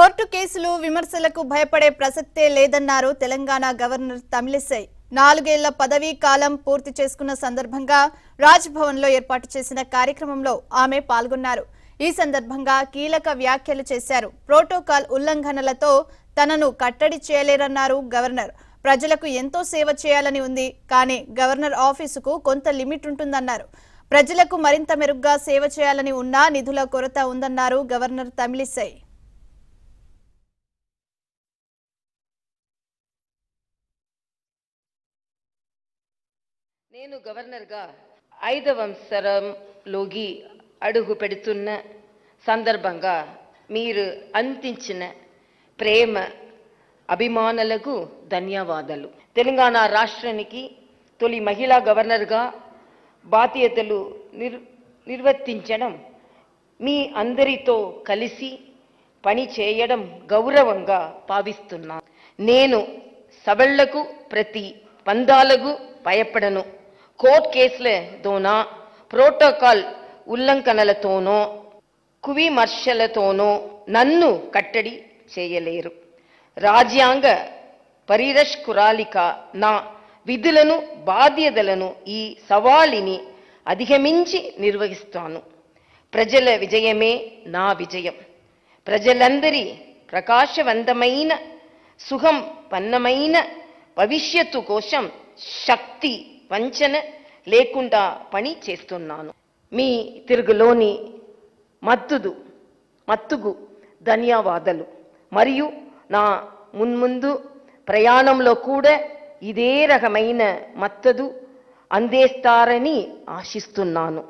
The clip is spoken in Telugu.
కోర్టు కేసులు విమర్శలకు భయపడే ప్రసక్తే లేదన్నారు తెలంగాణ గవర్నర్ తమిళిసై నాలుగేళ్ల పదవీ కాలం పూర్తి చేసుకున్న సందర్భంగా రాజ్భవన్లో ఏర్పాటు చేసిన కార్యక్రమంలో ఆమె పాల్గొన్నారు ఈ సందర్భంగా కీలక వ్యాఖ్యలు చేశారు ప్రోటోకాల్ ఉల్లంఘనలతో తనను కట్టడి చేయలేరన్నారు గవర్నర్ ప్రజలకు ఎంతో సేవ చేయాలని ఉంది కానీ గవర్నర్ ఆఫీసుకు కొంత లిమిట్ ఉంటుందన్నారు ప్రజలకు మరింత మెరుగ్గా సేవ చేయాలని ఉన్నా నిధుల కొరత ఉందన్నారు గవర్నర్ తమిళిసై నేను గవర్నర్గా ఐదవంసరంలోకి అడుగు పెడుతున్న సందర్భంగా మీరు అందించిన ప్రేమ అభిమానులకు ధన్యవాదాలు తెలంగాణ రాష్ట్రానికి తొలి మహిళా గవర్నర్గా బాధ్యతలు నిర్ నిర్వర్తించడం మీ అందరితో కలిసి పని చేయడం గౌరవంగా భావిస్తున్నాను నేను సబళ్లకు ప్రతి పందాలకు భయపడను కోర్ట్ కేసులతోనో ప్రోటోకాల్ ఉల్లంఘనలతోనో కువిమర్శలతోనో నన్ను కట్టడి చేయలేరు రాజ్యాంగ పరిరష్కురాలిక నా విధులను బాధ్యతలను ఈ సవాలిని అధిగమించి నిర్వహిస్తాను ప్రజల విజయమే నా విజయం ప్రజలందరి ప్రకాశవంతమైన సుఖం పన్నమైన భవిష్యత్తు కోసం శక్తి వంచన లేకుండా పని చేస్తున్నాను మీ తిరుగులోని మత్తుదు మత్తుగు ధన్యవాదాలు మరియు నా మున్ముందు ప్రయాణంలో కూడా ఇదే రకమైన మత్తదు అందేస్తారని ఆశిస్తున్నాను